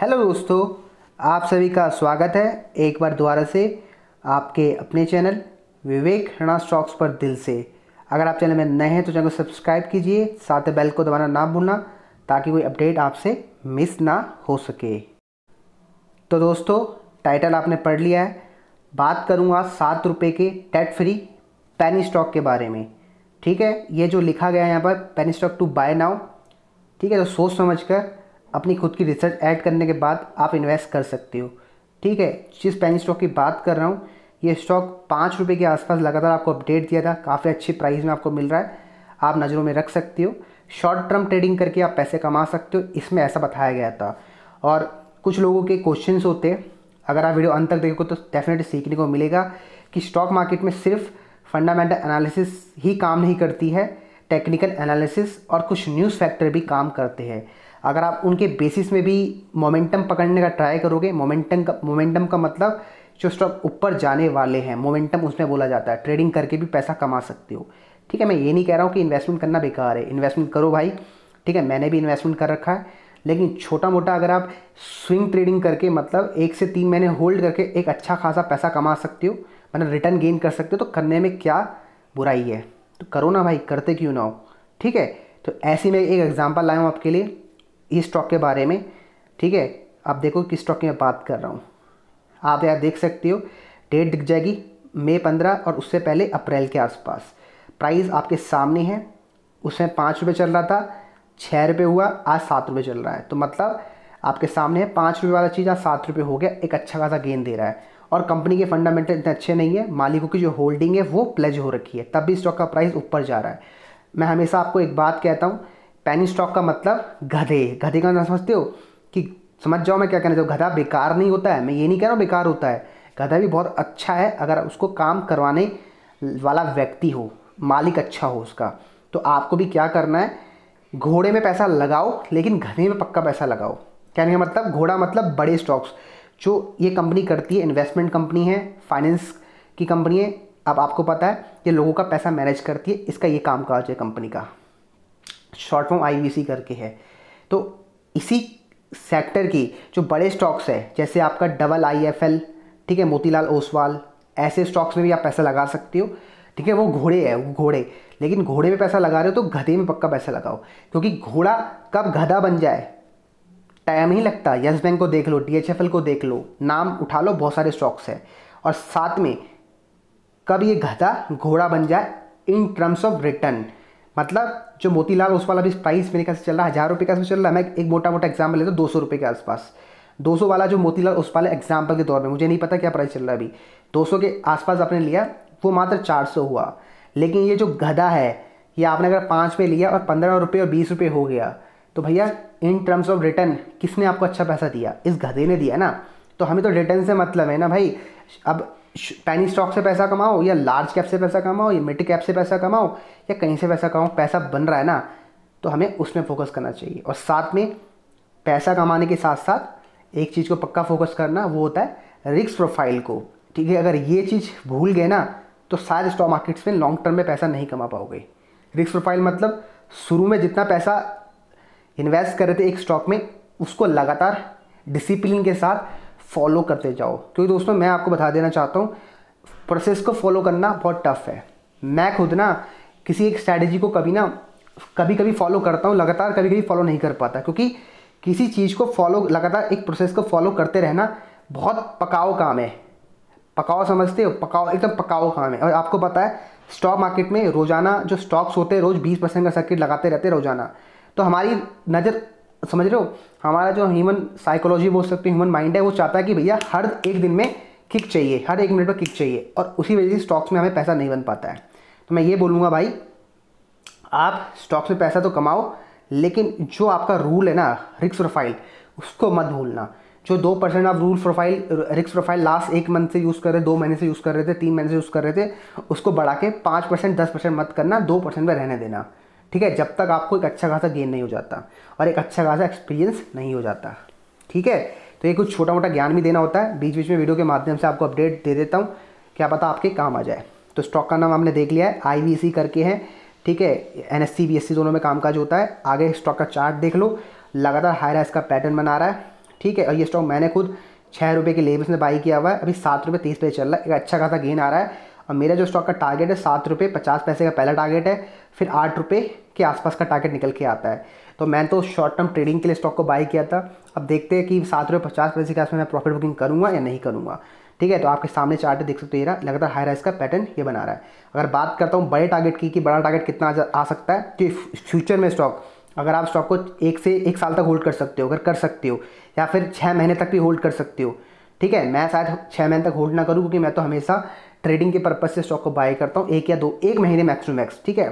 hello दोस्तों आप सभी का स्वागत है एक बार दोबारा से आपके अपने चैनल विवेक रणा स्टॉक्स पर दिल से अगर आप चैनल में नए हैं तो चैनल को सब्सक्राइब कीजिए साथ ही बेल को दबाना ना भूलना ताकि कोई अपडेट आपसे मिस ना हो सके तो दोस्तों टाइटल आपने पढ़ लिया है बात करूँगा सात रुपये के टेट फ्री पेनी स्टॉक के बारे में ठीक है ये जो लिखा गया है यहाँ पर penny stock to buy now ठीक है तो सोच समझ कर अपनी खुद की रिसर्च ऐड करने के बाद आप इन्वेस्ट कर सकते हो ठीक है जिस पेनी स्टॉक की बात कर रहा हूँ ये स्टॉक पाँच रुपये के आसपास लगातार आपको अपडेट दिया था काफ़ी अच्छे प्राइस में आपको मिल रहा है आप नज़रों में रख सकते हो शॉर्ट टर्म ट्रेडिंग करके आप पैसे कमा सकते हो इसमें ऐसा बताया गया था और कुछ लोगों के क्वेश्चन होते अगर आप वीडियो अंत तक देखो तो डेफिनेटली सीखने को मिलेगा कि स्टॉक मार्केट में सिर्फ फंडामेंटल एनालिसिस ही काम नहीं करती है टेक्निकल एनालिसिस और कुछ न्यूज़ फैक्टर भी काम करते हैं अगर आप उनके बेसिस में भी मोमेंटम पकड़ने का ट्राई करोगे मोमेंटम का मोमेंटम का मतलब जो स्टॉक ऊपर जाने वाले हैं मोमेंटम उसमें बोला जाता है ट्रेडिंग करके भी पैसा कमा सकते हो ठीक है मैं ये नहीं कह रहा हूँ कि इन्वेस्टमेंट करना बेकार है इन्वेस्टमेंट करो भाई ठीक है मैंने भी इन्वेस्टमेंट कर रखा है लेकिन छोटा मोटा अगर आप स्विंग ट्रेडिंग करके मतलब एक से तीन महीने होल्ड करके एक अच्छा खासा पैसा कमा सकते हो मतलब रिटर्न गेन कर सकते हो तो करने में क्या बुराई है तो करो ना भाई करते क्यों ना हो ठीक है तो ऐसे में एक एग्जाम्पल लाया हूँ आपके लिए इस स्टॉक के बारे में ठीक है आप देखो किस स्टॉक की मैं बात कर रहा हूँ आप यहाँ देख सकते हो डेट दिख जाएगी मई पंद्रह और उससे पहले अप्रैल के आसपास प्राइस आपके सामने है उसमें पाँच रुपये चल रहा था छः रुपये हुआ आज सात रुपये चल रहा है तो मतलब आपके सामने है पाँच रुपये वाला चीज़ आज सात रुपये हो गया एक अच्छा खासा गेंद दे रहा है और कंपनी के फंडामेंटल इतने अच्छे नहीं है मालिकों की जो होल्डिंग है वो प्लेज हो रखी है तब भी स्टॉक का प्राइस ऊपर जा रहा है मैं हमेशा आपको एक बात कहता हूँ पैनी स्टॉक का मतलब गधे गधे का ना मतलब समझते हो कि समझ जाओ मैं क्या कहना चाहूँ गधा बेकार नहीं होता है मैं ये नहीं कह रहा हूँ बेकार होता है गधा भी बहुत अच्छा है अगर उसको काम करवाने वाला व्यक्ति हो मालिक अच्छा हो उसका तो आपको भी क्या करना है घोड़े में पैसा लगाओ लेकिन गधे में पक्का पैसा लगाओ कहने का मतलब घोड़ा मतलब बड़े स्टॉक्स जो ये कंपनी करती है इन्वेस्टमेंट कंपनी है फाइनेंस की कंपनी है अब आपको पता है ये लोगों का पैसा मैनेज करती है इसका ये काम काज है कंपनी का शॉर्ट फॉर्म आई करके है तो इसी सेक्टर की जो बड़े स्टॉक्स है जैसे आपका डबल आई ठीक है मोतीलाल ओसवाल ऐसे स्टॉक्स में भी आप पैसा लगा सकते हो ठीक है वो घोड़े है वो घोड़े लेकिन घोड़े में पैसा लगा रहे हो तो गधे में पक्का पैसा लगाओ क्योंकि घोड़ा कब गधा बन जाए टाइम ही लगता यस बैंक को देख लो डी को देख लो नाम उठा लो बहुत सारे स्टॉक्स है और साथ में कब ये गधा घोड़ा बन जाए इन टर्म्स ऑफ रिटर्न मतलब जो मोतीलाल उस वाला भी प्राइस मेरे ख्याल से चल रहा है हज़ार रुपये का चल रहा है मैं एक मोटा मोटा एग्जाम्पल लेता हूँ दो सौ रुपये के आसपास दो सौ वाला जो मोतीलाल उस वाला एग्जाम्पल के तौर पर मुझे नहीं पता क्या प्राइस चल रहा है अभी दो सौ के आसपास आपने लिया वो मात्र चार सौ हुआ लेकिन ये जो गधा है ये आपने अगर पाँच में लिया और पंद्रह रुपये और बीस रुपये हो गया तो भैया इन टर्म्स ऑफ रिटर्न किसने आपको अच्छा पैसा दिया इस गधे ने दिया ना तो हमें तो रिटर्न से मतलब है ना भाई अब पैनी स्टॉक से पैसा कमाओ या लार्ज कैप से पैसा कमाओ या मिड कैप से पैसा कमाओ या कहीं से पैसा कमाओ पैसा बन रहा है ना तो हमें उसमें फोकस करना चाहिए और साथ में पैसा कमाने के साथ साथ एक चीज़ को पक्का फोकस करना वो होता है रिक्स प्रोफाइल को ठीक है अगर ये चीज़ भूल गए ना तो शायद स्टॉक मार्केट्स में लॉन्ग टर्म में पैसा नहीं कमा पाओगे रिक्स प्रोफाइल मतलब शुरू में जितना पैसा इन्वेस्ट कर रहे थे एक स्टॉक में उसको लगातार डिसिप्लिन के साथ फॉलो करते जाओ क्योंकि दोस्तों मैं आपको बता देना चाहता हूँ प्रोसेस को फॉलो करना बहुत टफ है मैं खुद ना किसी एक स्ट्रैटेजी को कभी ना कभी कभी फॉलो करता हूँ लगातार कभी कभी फॉलो नहीं कर पाता क्योंकि किसी चीज़ को फॉलो लगातार एक प्रोसेस को फॉलो करते रहना बहुत पकाओ काम है पकाओ समझते हो पकाओ एकदम पकाओ काम है और आपको पता है स्टॉक मार्केट में रोज़ाना जो स्टॉक्स होते हैं रोज़ बीस परसेंट का सर्किट लगाते रहते हैं रोज़ाना तो हमारी नज़र समझ रहे हो हमारा जो ह्यूमन साइकोलॉजी बोल सकते हो ह्यूमन माइंड है वो चाहता है कि भैया हर एक दिन में किक चाहिए हर एक मिनट पर किक चाहिए और उसी वजह से स्टॉक्स में हमें पैसा नहीं बन पाता है तो मैं ये बोलूँगा भाई आप स्टॉक्स में पैसा तो कमाओ लेकिन जो आपका रूल है ना रिक्स प्रोफाइल उसको मत भूलना जो दो परसेंट आप रूल प्रोफाइल रिक्स प्रोफाइल लास्ट एक मंथ से यूज़ कर रहे दो महीने से यूज़ कर रहे थे तीन महीने से यूज़ कर रहे थे उसको बढ़ा के पाँच परसेंट दस परसेंट मत करना दो परसेंट में रहने देना ठीक है जब तक आपको एक अच्छा खासा गेन नहीं हो जाता और एक अच्छा खासा एक्सपीरियंस नहीं हो जाता ठीक है तो ये कुछ छोटा मोटा ज्ञान भी देना होता है बीच बीच में वीडियो के माध्यम से आपको अपडेट दे देता हूँ क्या पता आपके काम आ जाए तो स्टॉक का नाम हमने देख लिया है आई करके है ठीक है एन एस सी दोनों में कामकाज होता है आगे स्टॉक का चार्ट देख लो लगातार हाई हाई इसका पैटर्न बना रहा है ठीक है और ये स्टॉक मैंने खुद छः रुपये के लेवल्स में बाई किया हुआ है अभी सात रुपये तीस पे चल रहा है एक अच्छा खासा गेन आ रहा है और मेरा जो स्टॉक का टारगेट है सात रुपये पचास पैसे का पहला टारगेट है फिर आठ रुपये के आसपास का टारगेट निकल के आता है तो मैंने तो शॉर्ट टर्म ट्रेडिंग के लिए स्टॉक को बाई किया था अब देखते हैं कि सात रुपये पचास पैसे के आसपास मैं प्रॉफिट बुकिंग करूँगा या नहीं करूँगा ठीक है तो आपके सामने चार्ट देख सकते हो ये लगातार हाई राइस का पैटर्न ये बना रहा है अगर बात करता हूँ बड़े टारगेट की कि बड़ा टारगेट कितना आ सकता है कि तो फ्यूचर में स्टॉक अगर आप स्टॉक को एक से एक साल तक होल्ड कर सकते हो अगर कर सकते हो या फिर छः महीने तक भी होल्ड कर सकते हो ठीक है मैं शायद छः महीने तक होल्ड ना करूँ क्योंकि मैं तो हमेशा ट्रेडिंग के पर्पज़ से स्टॉक को बाय करता हूँ एक या दो एक महीने मैक्स टू मैक्स ठीक है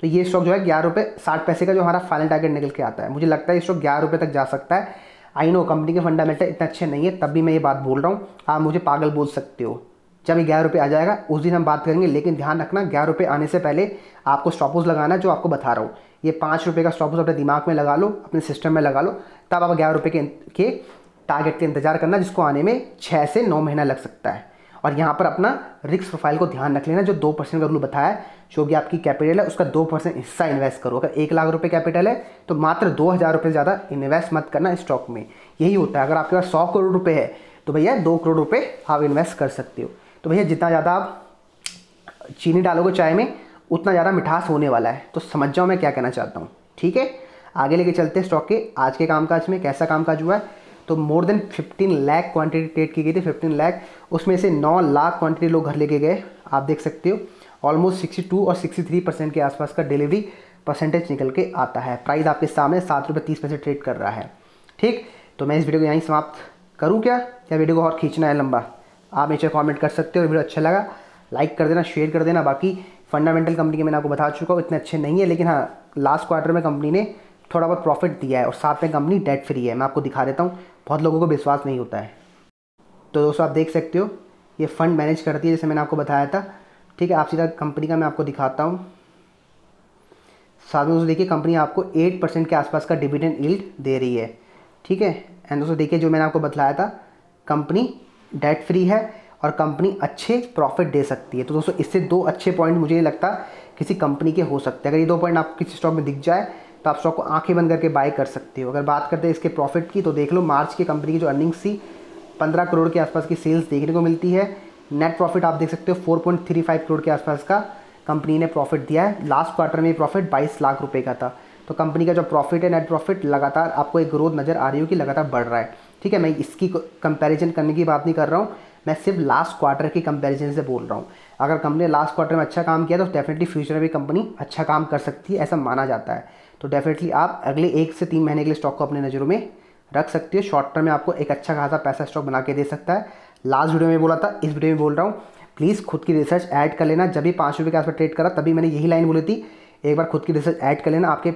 तो ये स्टॉक जो है ग्यारह रुपये साठ पैसे का जो हमारा फाइनल टारगेट निकल के आता है मुझे लगता है ये स्टॉक ग्यारह रुपये तक जा सकता है आई नो कंपनी के फंडामेंटल इतने अच्छे नहीं है तब भी मैं ये बात बोल रहा हूँ आप मुझे पागल बोल सकते हो जब ये ग्यारह रुपये आ जाएगा उस दिन हम बात करेंगे लेकिन ध्यान रखना ग्यारह रुपये आने से पहले आपको स्टॉपोज लगाना जो आपको बता रहा हूँ ये पाँच रुपये का स्टॉपोज अपने दिमाग में लगा लो अपने सिस्टम में लगा लो तब आप ग्यारह रुपये के, के टारगेट के इंतजार करना जिसको आने में छः से नौ महीना लग सकता है और यहाँ पर अपना रिक्स प्रोफाइल को ध्यान रख लेना जो दो परसेंट का रूल बताया जो कि आपकी कैपिटल है उसका दो परसेंट हिस्सा इन्वेस्ट करो अगर एक लाख रुपये कैपिटल है तो मात्र दो हज़ार रुपये ज़्यादा इन्वेस्ट मत करना स्टॉक में यही होता है अगर आपके पास सौ करोड़ रुपये है तो भैया दो करोड़ रुपये आप इन्वेस्ट कर सकते हो तो भैया जितना ज़्यादा आप चीनी डालोगे चाय में उतना ज़्यादा मिठास होने वाला है तो समझ जाओ मैं क्या कहना चाहता हूँ ठीक है आगे लेके चलते हैं स्टॉक के आज के कामकाज में कैसा कामकाज हुआ है तो more than 15 lakh quantity trade की गई थी 15 लाख उसमें से 9 लाख क्वांटिटी लोग घर लेके गए आप देख सकते हो ऑलमोस्ट 62 और 63 परसेंट के आसपास का डिलीवरी परसेंटेज निकल के आता है प्राइस आपके सामने सात रुपये तीस पैसे ट्रेड कर रहा है ठीक तो मैं इस वीडियो को यहीं समाप्त करूँ क्या या वीडियो को और खींचना है लंबा आप नीचे कॉमेंट कर सकते हो वीडियो अच्छा लगा लाइक कर देना शेयर कर देना बाकी फंडामेंटल कंपनी के मैंने आपको बता चुका हूँ इतने अच्छे नहीं है लेकिन हाँ लास्ट क्वार्टर में कंपनी ने थोड़ा बहुत प्रॉफिट दिया है और साथ में कंपनी डेट फ्री है मैं आपको दिखा देता हूँ बहुत लोगों को विश्वास नहीं होता है तो दोस्तों आप देख सकते हो ये फ़ंड मैनेज करती है जैसे मैंने आपको बताया था ठीक है आप सीधा कंपनी का मैं आपको दिखाता हूँ साथ में दोस्तों देखिए कंपनी आपको एट परसेंट के आसपास का डिविडेंड ईल्ड दे रही है ठीक है एंड दोस्तों देखिए जो मैंने आपको बताया था कंपनी डेट फ्री है और कंपनी अच्छे प्रॉफिट दे सकती है तो दोस्तों इससे दो अच्छे पॉइंट मुझे नहीं लगता किसी कंपनी के हो सकते हैं अगर ये दो पॉइंट आप किसी स्टॉक में दिख जाए तो आप स्टॉक को आंखें बंद करके बाय कर सकते हो अगर बात करते हैं इसके प्रॉफिट की तो देख लो मार्च की कंपनी की जो अर्निंग्स थी पंद्रह करोड़ के आसपास की सेल्स देखने को मिलती है नेट प्रॉफिट आप देख सकते हो four point three five crore के आसपास का कंपनी ने प्रॉफिट दिया है लास्ट क्वार्टर में प्रॉफिट बाईस लाख रुपये का था तो कंपनी का जो प्रॉफिट है नेट प्रॉफिट लगातार आपको एक ग्रोथ नज़र आ रही होगी लगातार बढ़ रहा है ठीक है मैं इसकी कंपैरिजन करने की बात नहीं कर रहा हूँ मैं सिर्फ लास्ट क्वार्टर की कंपैरिजन से बोल रहा हूँ अगर कंपनी लास्ट क्वार्टर में अच्छा काम किया तो डेफिनेटली फ्यूचर में भी कंपनी अच्छा काम कर सकती है ऐसा माना जाता है तो डेफिनेटली आप अगले एक से तीन महीने के लिए स्टॉक को अपनी नज़रों में रख सकते हो शॉर्ट टर्म में आपको एक अच्छा खासा पैसा स्टॉक बना के दे सकता है लास्ट वीडियो में बोला था इस वीडियो में बोल रहा हूँ प्लीज़ खुद की रिसर्च ऐड कर लेना जब भी पाँच रुपये के आसपास ट्रेड करा तभी मैंने यही लाइन बोली थी एक बार खुद की रिसर्च ऐड कर लेना आपके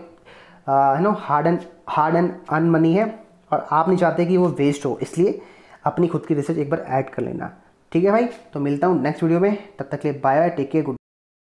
है no hard earned hard earned अन मनी है और आप नहीं चाहते कि वो वेस्ट हो इसलिए अपनी खुद की रिसर्च एक बार ऐड कर लेना ठीक है भाई तो मिलता हूँ नेक्स्ट वीडियो में तब तक के लिए bye bye take care good